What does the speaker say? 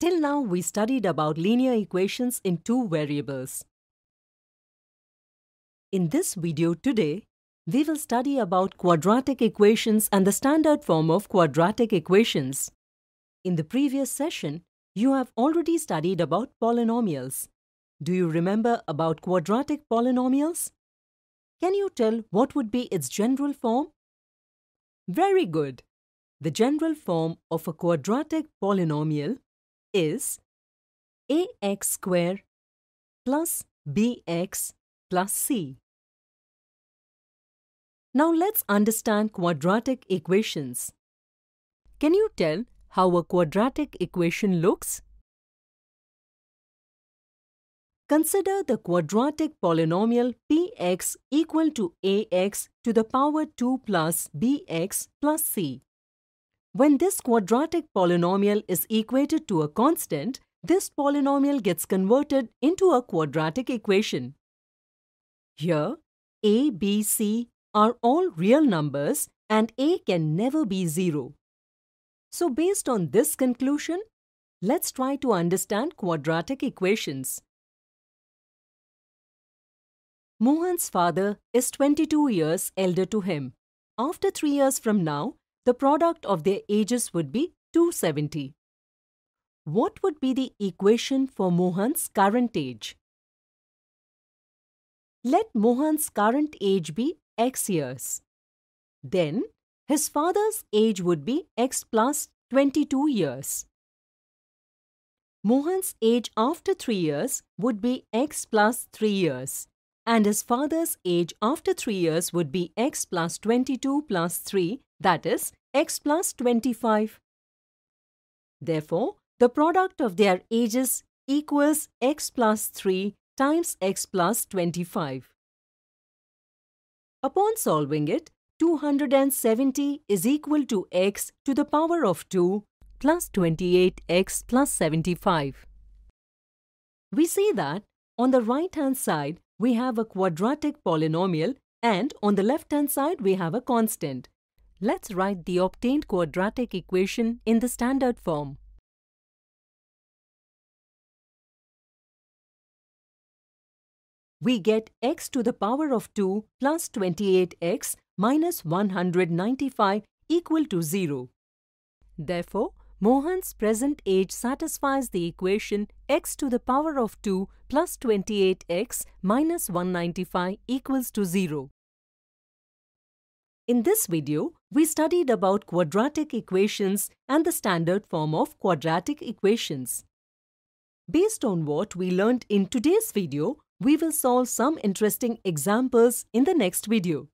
Till now, we studied about linear equations in two variables. In this video today, we will study about quadratic equations and the standard form of quadratic equations. In the previous session, you have already studied about polynomials. Do you remember about quadratic polynomials? Can you tell what would be its general form? Very good! The general form of a quadratic polynomial is ax square plus bx plus c. Now let's understand quadratic equations. Can you tell how a quadratic equation looks? Consider the quadratic polynomial px equal to ax to the power 2 plus bx plus c. When this quadratic polynomial is equated to a constant, this polynomial gets converted into a quadratic equation. Here, a, b, c are all real numbers and a can never be zero. So based on this conclusion, let's try to understand quadratic equations. Mohan's father is 22 years elder to him. After 3 years from now, the product of their ages would be 270. What would be the equation for Mohan's current age? Let Mohan's current age be x years. Then, his father's age would be x plus 22 years. Mohan's age after 3 years would be x plus 3 years and his father's age after 3 years would be x plus 22 plus 3 that is x plus 25. Therefore, the product of their ages equals x plus 3 times x plus 25. Upon solving it, 270 is equal to x to the power of 2 plus 28x plus 75. We see that on the right-hand side, we have a quadratic polynomial and on the left-hand side, we have a constant. Let's write the obtained quadratic equation in the standard form. We get x to the power of 2 plus 28x minus 195 equal to 0. Therefore, Mohan's present age satisfies the equation x to the power of 2 plus 28x minus 195 equals to 0. In this video, we studied about quadratic equations and the standard form of quadratic equations. Based on what we learned in today's video, we will solve some interesting examples in the next video.